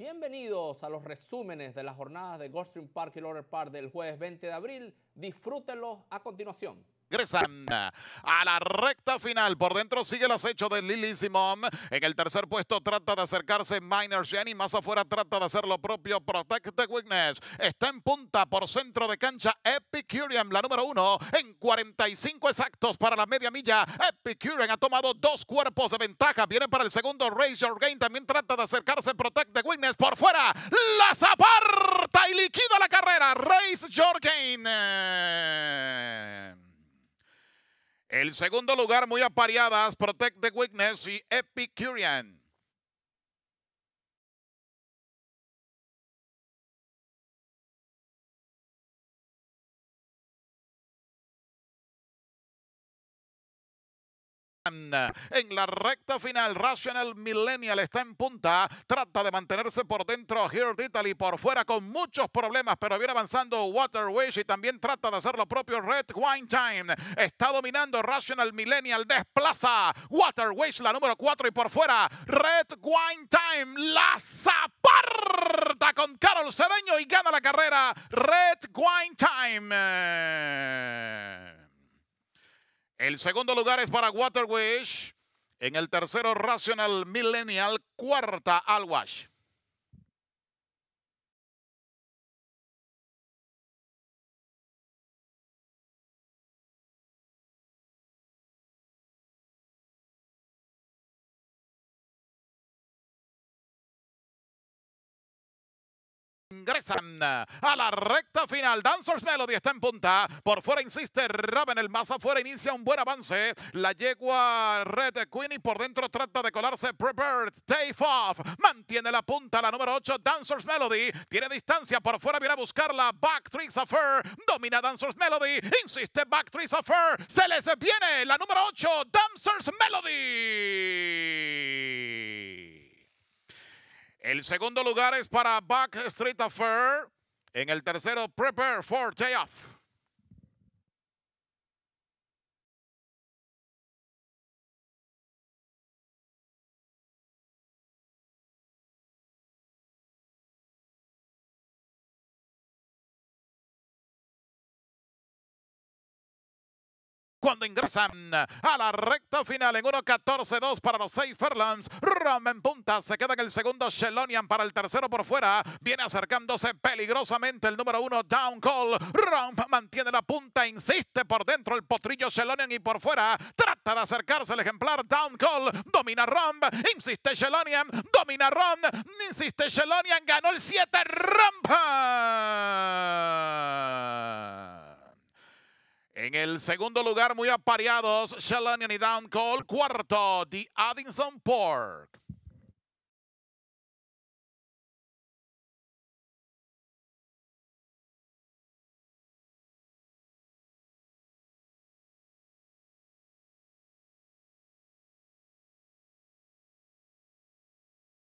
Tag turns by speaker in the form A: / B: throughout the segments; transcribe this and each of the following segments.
A: Bienvenidos a los resúmenes de las jornadas de Goldstream Park y Lower Park del jueves 20 de abril. Disfrútenlos a continuación regresan a la recta final. Por dentro sigue el acecho de Lily Simon. En el tercer puesto trata de acercarse Minor Jenny. Más afuera trata de hacer lo propio Protect the Witness. Está en punta por centro de cancha Epicurean, la número uno. En 45 exactos para la media milla. Epicurean ha tomado dos cuerpos de ventaja. Viene para el segundo. your Gain también trata de acercarse Protect the Witness. Por fuera, las aparta y liquida la carrera. Race Gain. El segundo lugar, muy apareadas, Protect the Weakness y Epicurean. En la recta final, Rational Millennial está en punta. Trata de mantenerse por dentro. Here Italy por fuera con muchos problemas, pero viene avanzando Waterwish y también trata de hacer lo propio Red Wine Time. Está dominando Rational Millennial. Desplaza Waterwish, la número 4 y por fuera. Red Wine Time la zaparta con Carol Cedeño y gana la carrera. Red Wine Time. El segundo lugar es para Waterwish. En el tercero, Rational Millennial. Cuarta, Alwash.
B: ingresan a
A: la recta final. Dancers Melody está en punta. Por fuera insiste Raven. El más afuera inicia un buen avance. La yegua Red Queen y por dentro trata de colarse. Prepared Stay Off. Mantiene la punta la número 8. Dancers Melody. Tiene distancia. Por fuera viene a buscarla. Backtrix Affair. Domina Dancers Melody. Insiste Backtrix Affair. Se les viene la número 8. Dancers Melody. El segundo lugar es para Backstreet Affair. En el tercero, Prepare for Day Off. cuando ingresan a la recta final en 14 2 para los 6 Romp en punta, se queda en el segundo Shelonian para el tercero por fuera. Viene acercándose peligrosamente el número uno Down Call. romp mantiene la punta, insiste por dentro el potrillo Shelonian y por fuera. Trata de acercarse el ejemplar Down Call. Domina Romp. insiste Shelonian, domina Romp. insiste Shelonian, ganó el 7 Romp. En el segundo lugar, muy apareados, Shalanian y Down Cuarto, The Addison Park.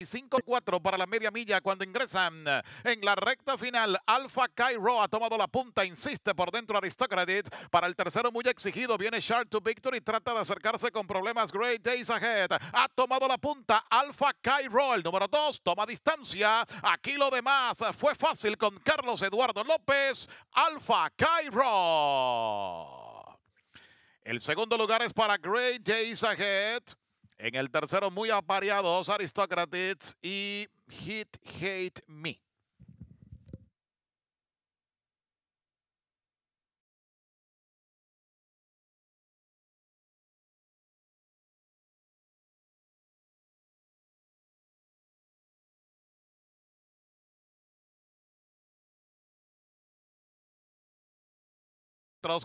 A: 5-4 para la media milla cuando ingresan eh, en la recta final. Alpha Cairo ha tomado la punta, insiste por dentro Aristocratic. Para el tercero muy exigido viene Shark to Victory, trata de acercarse con problemas Great Days Ahead. Ha tomado la punta Alfa Cairo, el número 2, toma distancia. Aquí lo demás fue fácil con Carlos Eduardo López, Alfa Cairo. El segundo lugar es para Great Days Ahead. En el tercero, muy apareados, Aristocrats y Hit Hate Me.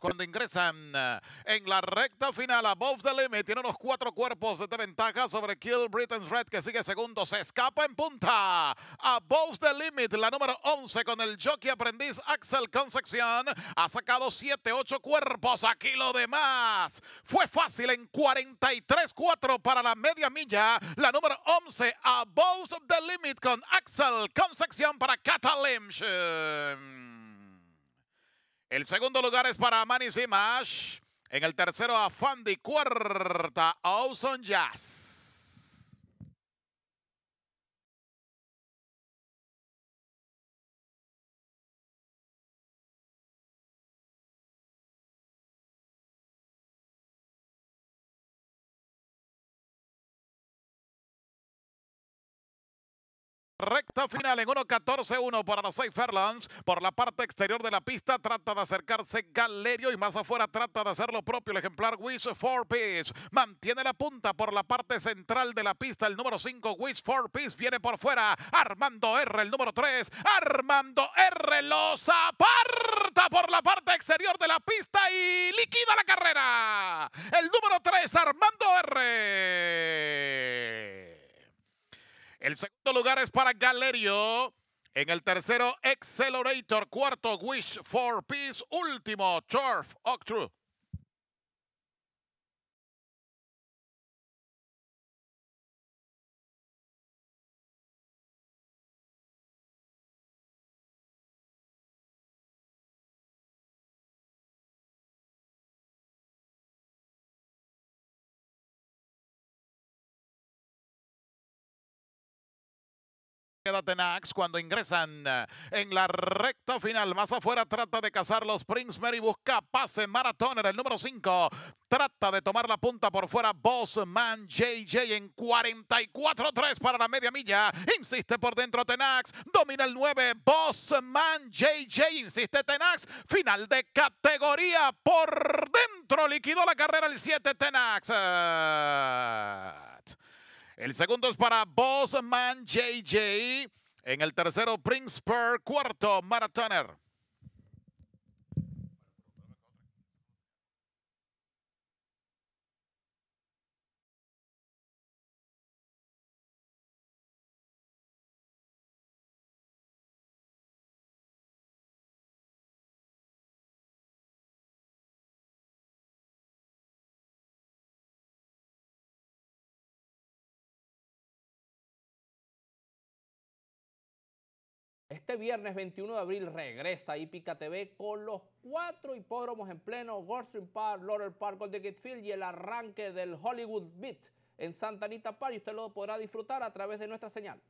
A: cuando ingresan eh, en la recta final. Above the limit tiene unos cuatro cuerpos de ventaja sobre Kill Britain's Red que sigue segundo. Se escapa en punta. Above the limit, la número 11 con el jockey aprendiz Axel Concepción. Ha sacado 7, 8 cuerpos. Aquí lo demás. Fue fácil en 43-4 para la media milla. La número 11, Above the limit con Axel Concepción para Catalim. El segundo lugar es para Manny Simash. En el tercero a Fandy. Cuarta, Awesome Jazz. Recta final en 14 1 para los seis Fairlands. Por la parte exterior de la pista trata de acercarse Galerio y más afuera trata de hacer lo propio el ejemplar Wish Four Peace. Mantiene la punta por la parte central de la pista el número 5 Wish Four Peace. viene por fuera. Armando R el número 3. Armando R los aparta por la parte exterior de la pista y liquida la carrera. El número 3 Armando R. El segundo lugar es para Galerio. En el tercero, Accelerator. Cuarto, Wish for Peace. Último, Turf Octru. Queda Tenax cuando ingresan eh, en la recta final. Más afuera trata de cazar los Prince Mary. Busca pase Maratoner, el número 5. Trata de tomar la punta por fuera. Bossman JJ en 44-3 para la media milla. Insiste por dentro Tenax. Domina el 9. Bossman JJ. Insiste Tenax. Final de categoría. Por dentro liquidó la carrera el 7 Tenax. El segundo es para Bossman JJ. En el tercero, Prince Per. Cuarto, Marathoner. Este viernes 21 de abril regresa Hípica TV con los cuatro hipódromos en pleno, Goldstream Park, Laurel Park, Golden Field y el arranque del Hollywood Beat en Santa Anita Park y usted lo podrá disfrutar a través de nuestra señal.